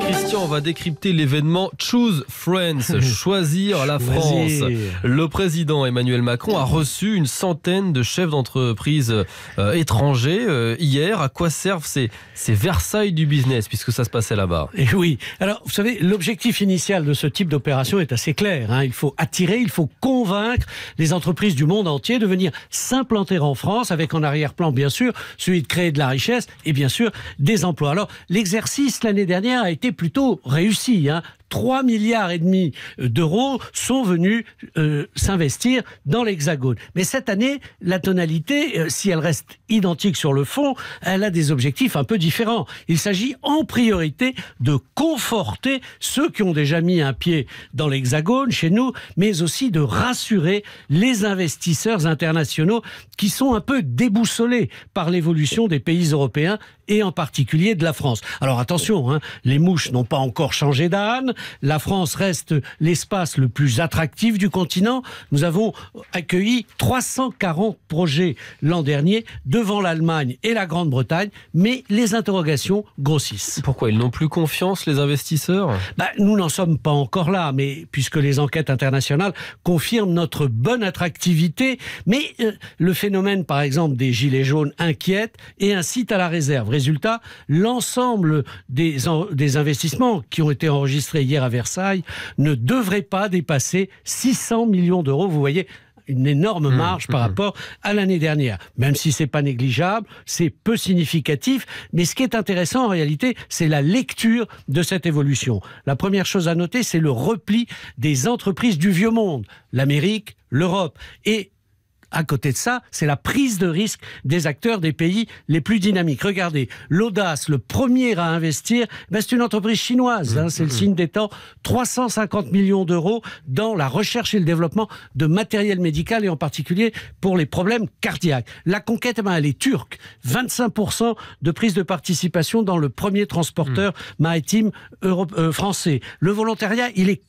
Christian, on va décrypter l'événement Choose France, choisir la France. Le président Emmanuel Macron a reçu une centaine de chefs d'entreprise euh, étrangers euh, hier. À quoi servent ces, Versailles du business, puisque ça se passait là-bas eh oui. Alors, vous savez, l'objectif initial de ce type d'opération est assez clair. Hein. Il faut attirer, il faut convaincre les entreprises du monde entier de venir s'implanter en France, avec en arrière-plan, bien sûr, celui de créer de la richesse et bien sûr des emplois. Alors, l'exercice l'année dernière a été plutôt réussie. Hein. 3 milliards et demi euh, d'euros sont venus euh, s'investir dans l'Hexagone. Mais cette année, la tonalité, euh, si elle reste identique sur le fond, elle a des objectifs un peu différents. Il s'agit en priorité de conforter ceux qui ont déjà mis un pied dans l'Hexagone chez nous, mais aussi de rassurer les investisseurs internationaux qui sont un peu déboussolés par l'évolution des pays européens et en particulier de la France. Alors attention, hein, les mouches n'ont pas encore changé d'âne. La France reste l'espace le plus attractif du continent. Nous avons accueilli 340 projets l'an dernier devant l'Allemagne et la Grande-Bretagne, mais les interrogations grossissent. Pourquoi ils n'ont plus confiance, les investisseurs bah, Nous n'en sommes pas encore là, mais puisque les enquêtes internationales confirment notre bonne attractivité, mais euh, le phénomène, par exemple, des gilets jaunes inquiète et incite à la réserve. Résultat, l'ensemble des, des investissements qui ont été enregistrés hier à Versailles ne devraient pas dépasser 600 millions d'euros. Vous voyez, une énorme mmh, marge par mmh, mmh. rapport à l'année dernière. Même si c'est pas négligeable, c'est peu significatif. Mais ce qui est intéressant en réalité, c'est la lecture de cette évolution. La première chose à noter, c'est le repli des entreprises du vieux monde, l'Amérique, l'Europe. Et à côté de ça, c'est la prise de risque des acteurs des pays les plus dynamiques. Regardez, l'audace, le premier à investir, ben, c'est une entreprise chinoise. Hein. c'est le mmh. signe des temps. 350 millions d'euros dans la recherche et le développement de matériel médical et en particulier pour les problèmes cardiaques. La conquête, eh ben, elle est turque. 25% de prise de participation dans le premier transporteur mmh. maritime euh, français. Le volontariat, il est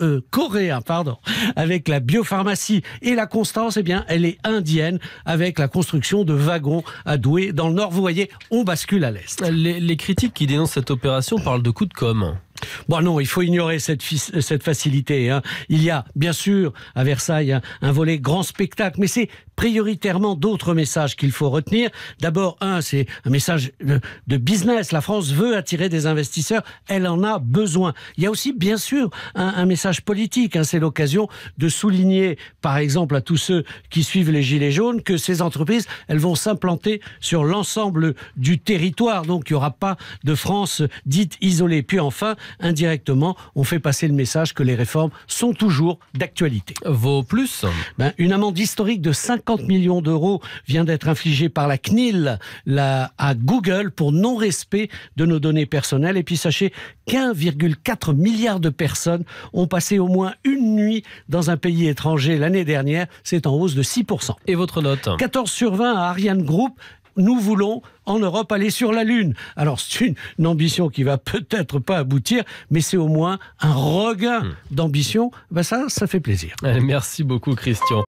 euh, coréen, pardon, avec la biopharmacie et la constance, eh bien, elle est indienne, avec la construction de wagons à Douai dans le Nord. Vous voyez, on bascule à l'Est. Les, critiques qui dénoncent cette opération parlent de coup de com'. Bon, non, il faut ignorer cette, facilité. Hein. Il y a, bien sûr, à Versailles, un volet grand spectacle, mais c'est prioritairement d'autres messages qu'il faut retenir. D'abord, un, c'est un message de business. La France veut attirer des investisseurs, elle en a besoin. Il y a aussi, bien sûr, un, message politique. Hein. C'est l'occasion de souligner, par exemple, à tous ceux qui suivent les Gilets jaunes, que ces entreprises, elles vont s'implanter sur l'ensemble du territoire. Donc, il n'y aura pas de France dite isolée. Puis enfin, indirectement, on fait passer le message que les réformes sont toujours d'actualité. Vaut plus ben, Une amende historique de 50 millions d'euros vient d'être infligé par la CNIL la, à Google pour non-respect de nos données personnelles. Et puis sachez qu'1,4 milliard de personnes ont passé au moins une nuit dans un pays étranger l'année dernière. C'est en hausse de 6%. Et votre note 14 sur 20 à Ariane Group. Nous voulons en Europe aller sur la Lune. Alors c'est une, ambition qui va peut-être pas aboutir, mais c'est au moins un regain hmm. d'ambition. Ben ça, ça fait plaisir. Merci beaucoup Christian.